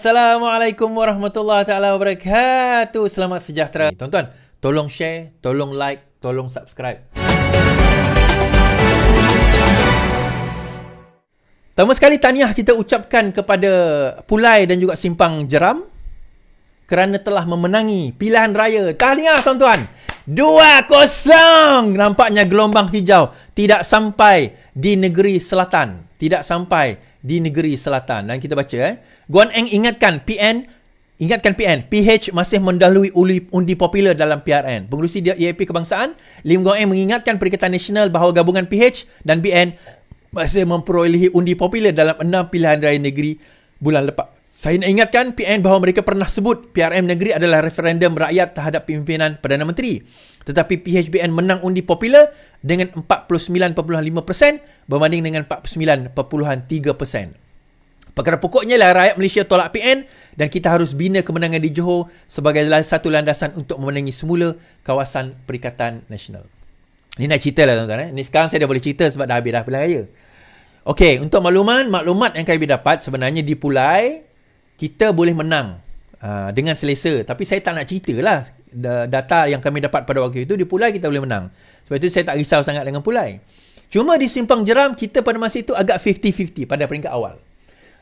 Assalamualaikum warahmatullahi taala wabarakatuh. Selamat sejahtera. Tuan-tuan, tolong share, tolong like, tolong subscribe. Pertama sekali tahniah kita ucapkan kepada Pulai dan juga Simpang Jeram kerana telah memenangi pilihan raya. Tahniah tuan-tuan. 2-0. Nampaknya gelombang hijau tidak sampai di negeri selatan. Tidak sampai di negeri selatan dan kita baca eh Guan Eng ingatkan PN ingatkan PN PH masih mendahului uli, undi popular dalam PRN pengerusi EAP kebangsaan Lim Guan Eng mengingatkan Perikatan Nasional bahawa gabungan PH dan BN masih memperolehi undi popular dalam enam pilihan raya negeri bulan lepas saya nak ingatkan PN bahawa mereka pernah sebut PRM negeri adalah referendum rakyat terhadap pimpinan Perdana Menteri. Tetapi PHBN menang undi popular dengan 49.5% berbanding dengan 49.3%. Perkara pokoknya lah rakyat Malaysia tolak PN dan kita harus bina kemenangan di Johor sebagai satu landasan untuk memenangi semula kawasan Perikatan Nasional. Ini nak cerita lah tuan-tuan. Eh. Ini sekarang saya dah boleh cerita sebab dah habis dah pilihan raya. Okey, untuk makluman, maklumat yang kami dapat sebenarnya dipulai kita boleh menang uh, dengan selesa. Tapi saya tak nak cerita lah data yang kami dapat pada waktu itu di Pulai kita boleh menang. Sebab itu saya tak risau sangat dengan Pulai. Cuma di Simpang Jeram kita pada masa itu agak 50-50 pada peringkat awal.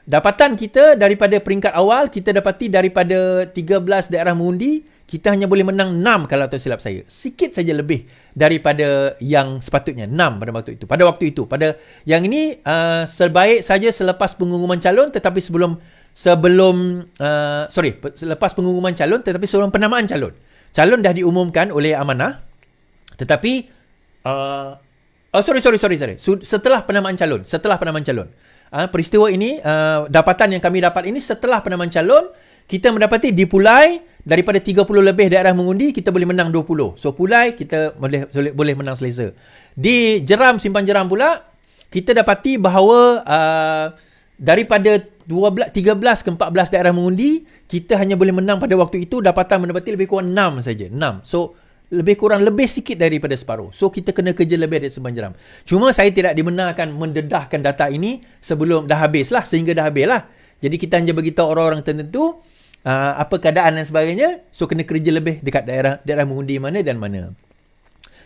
Dapatan kita daripada peringkat awal kita dapati daripada 13 daerah mengundi kita hanya boleh menang 6 kalau tak silap saya. Sikit saja lebih daripada yang sepatutnya 6 pada waktu itu. Pada waktu itu pada yang ini uh, sebaik saja selepas pengumuman calon tetapi sebelum sebelum uh, sorry selepas pengumuman calon tetapi sebelum penamaan calon calon dah diumumkan oleh amanah tetapi uh, oh sorry sorry sorry sorry setelah penamaan calon setelah penamaan calon uh, peristiwa ini uh, dapatan yang kami dapat ini setelah penamaan calon kita mendapati di pulai daripada 30 lebih daerah mengundi kita boleh menang 20 so pulai kita boleh boleh, menang selesa di jeram simpan jeram pula kita dapati bahawa uh, daripada 12 13 ke 14 daerah mengundi kita hanya boleh menang pada waktu itu dapatan mendapati lebih kurang 6 saja 6 so lebih kurang lebih sikit daripada separuh so kita kena kerja lebih dari sepanjang cuma saya tidak dimenangkan mendedahkan data ini sebelum dah habis lah sehingga dah habis lah jadi kita hanya beritahu orang-orang tertentu uh, apa keadaan dan sebagainya so kena kerja lebih dekat daerah daerah mengundi mana dan mana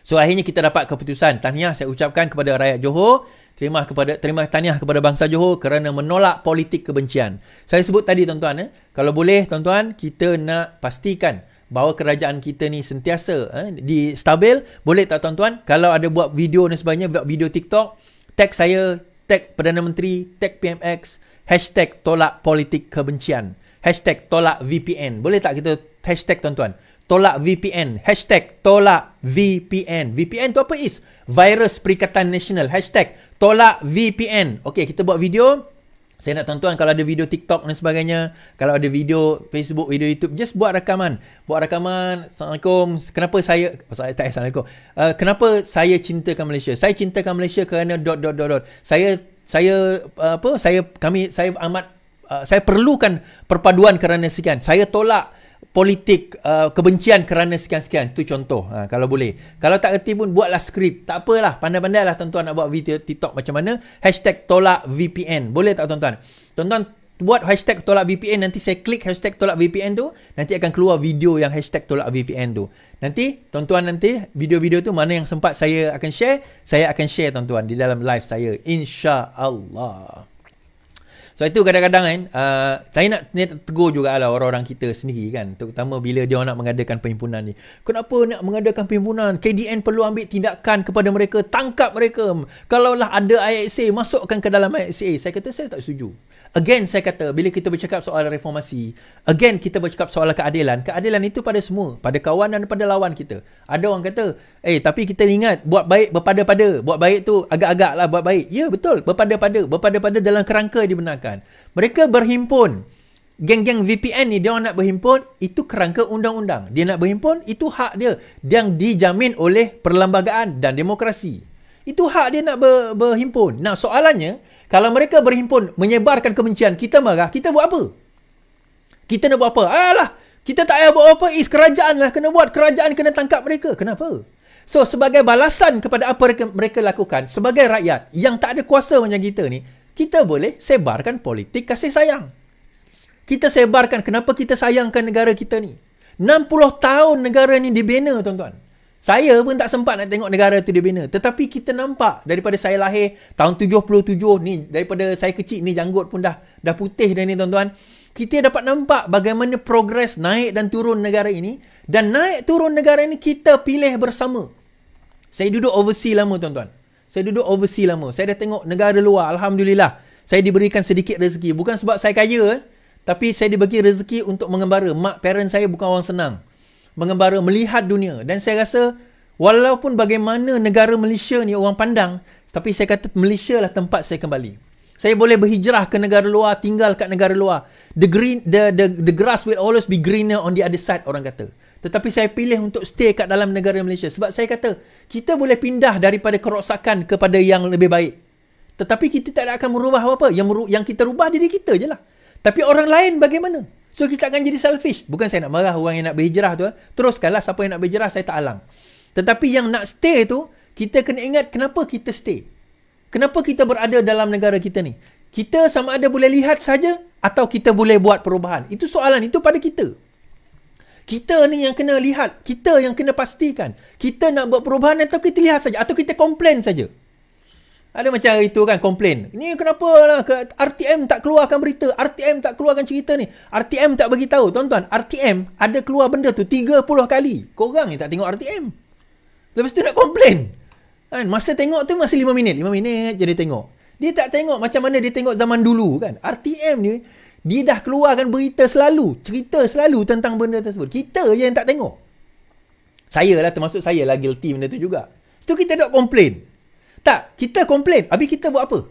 so akhirnya kita dapat keputusan tahniah saya ucapkan kepada rakyat Johor terima kepada terima tahniah kepada bangsa Johor kerana menolak politik kebencian. Saya sebut tadi tuan-tuan eh, kalau boleh tuan-tuan kita nak pastikan bahawa kerajaan kita ni sentiasa eh, di stabil. Boleh tak tuan-tuan kalau ada buat video ni sebenarnya buat video TikTok, tag saya, tag Perdana Menteri, tag PMX, hashtag tolak politik kebencian. Hashtag tolak VPN. Boleh tak kita hashtag tuan-tuan? tolak VPN. Hashtag tolak VPN. VPN tu apa is? Virus Perikatan Nasional. Hashtag tolak VPN. Okay, kita buat video. Saya nak tuan-tuan kalau ada video TikTok dan sebagainya. Kalau ada video Facebook, video YouTube. Just buat rakaman. Buat rakaman. Assalamualaikum. Kenapa saya... Oh, saya tak Assalamualaikum. Uh, kenapa saya cintakan Malaysia? Saya cintakan Malaysia kerana dot dot dot dot. Saya... Saya... Uh, apa? Saya... Kami... Saya amat... Uh, saya perlukan perpaduan kerana sekian. Saya tolak politik uh, kebencian kerana sekian-sekian. Itu contoh ha, kalau boleh. Kalau tak erti pun buatlah skrip. Tak apalah. Pandai-pandailah tuan-tuan nak buat video TikTok macam mana. Hashtag tolak VPN. Boleh tak tuan-tuan? Tuan-tuan buat hashtag tolak VPN. Nanti saya klik hashtag tolak VPN tu. Nanti akan keluar video yang hashtag tolak VPN tu. Nanti tuan-tuan nanti video-video tu mana yang sempat saya akan share. Saya akan share tuan-tuan di dalam live saya. Insya Allah. Sebab itu kadang-kadang kan, uh, saya nak, nak tegur juga lah orang-orang kita sendiri kan. Terutama bila dia nak mengadakan perhimpunan ni. Kenapa nak mengadakan perhimpunan? KDN perlu ambil tindakan kepada mereka. Tangkap mereka. Kalaulah ada IXA, masukkan ke dalam IXA. Saya kata saya tak setuju again saya kata bila kita bercakap soal reformasi again kita bercakap soal keadilan keadilan itu pada semua pada kawan dan pada lawan kita ada orang kata eh tapi kita ingat buat baik berpada-pada buat baik tu agak-agak lah buat baik ya betul berpada-pada berpada-pada dalam kerangka dibenarkan mereka berhimpun geng-geng VPN ni dia nak berhimpun itu kerangka undang-undang dia nak berhimpun itu hak dia yang dijamin oleh perlembagaan dan demokrasi itu hak dia nak ber, berhimpun. Nah, soalannya, kalau mereka berhimpun menyebarkan kebencian, kita marah, kita buat apa? Kita nak buat apa? Alah, kita tak payah buat apa. Is kerajaan lah kena buat. Kerajaan kena tangkap mereka. Kenapa? So, sebagai balasan kepada apa mereka, mereka lakukan, sebagai rakyat yang tak ada kuasa macam kita ni, kita boleh sebarkan politik kasih sayang. Kita sebarkan kenapa kita sayangkan negara kita ni. 60 tahun negara ni dibina, tuan-tuan. Saya pun tak sempat nak tengok negara tu dibina. Tetapi kita nampak daripada saya lahir tahun 77 ni, daripada saya kecil ni janggut pun dah dah putih dah ni tuan-tuan. Kita dapat nampak bagaimana progres naik dan turun negara ini dan naik turun negara ini kita pilih bersama. Saya duduk overseas lama tuan-tuan. Saya duduk overseas lama. Saya dah tengok negara luar. Alhamdulillah. Saya diberikan sedikit rezeki. Bukan sebab saya kaya. Tapi saya diberi rezeki untuk mengembara. Mak, parent saya bukan orang senang mengembara melihat dunia dan saya rasa walaupun bagaimana negara Malaysia ni orang pandang tapi saya kata Malaysia lah tempat saya kembali saya boleh berhijrah ke negara luar tinggal kat negara luar the green the the, the grass will always be greener on the other side orang kata tetapi saya pilih untuk stay kat dalam negara Malaysia sebab saya kata kita boleh pindah daripada kerosakan kepada yang lebih baik tetapi kita tak akan merubah apa-apa yang yang kita rubah diri kita je lah tapi orang lain bagaimana? So kita akan jadi selfish. Bukan saya nak marah orang yang nak berhijrah tu. Eh. Teruskanlah siapa yang nak berhijrah saya tak alang. Tetapi yang nak stay tu kita kena ingat kenapa kita stay. Kenapa kita berada dalam negara kita ni? Kita sama ada boleh lihat saja atau kita boleh buat perubahan. Itu soalan itu pada kita. Kita ni yang kena lihat, kita yang kena pastikan. Kita nak buat perubahan atau kita lihat saja atau kita komplain saja. Ada macam itu kan komplain. Ni kenapa lah RTM tak keluarkan berita, RTM tak keluarkan cerita ni. RTM tak bagi tahu. Tuan-tuan, RTM ada keluar benda tu 30 kali. Korang ni tak tengok RTM. Lepas tu nak komplain. Kan masa tengok tu masih 5 minit, 5 minit je dia tengok. Dia tak tengok macam mana dia tengok zaman dulu kan. RTM ni dia dah keluarkan berita selalu, cerita selalu tentang benda tersebut. Kita je yang tak tengok. Saya lah termasuk saya lah guilty benda tu juga. Lepas kita dok komplain. Tak, kita komplain. Habis kita buat apa?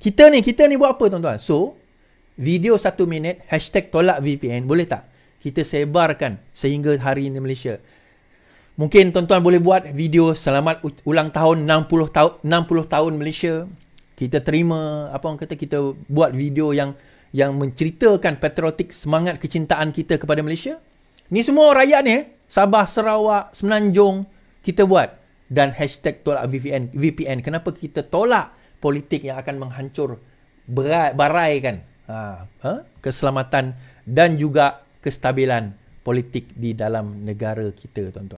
Kita ni, kita ni buat apa tuan-tuan? So, video satu minit, hashtag tolak VPN, boleh tak? Kita sebarkan sehingga hari ini Malaysia. Mungkin tuan-tuan boleh buat video selamat ulang tahun 60 tahun 60 tahun Malaysia. Kita terima apa orang kata kita buat video yang yang menceritakan patriotik semangat kecintaan kita kepada Malaysia. Ni semua rakyat ni eh? Sabah, Sarawak, Semenanjung kita buat dan hashtag tolak VPN, VPN. Kenapa kita tolak politik yang akan menghancur berai, barai kan ha, ha? keselamatan dan juga kestabilan politik di dalam negara kita tuan-tuan.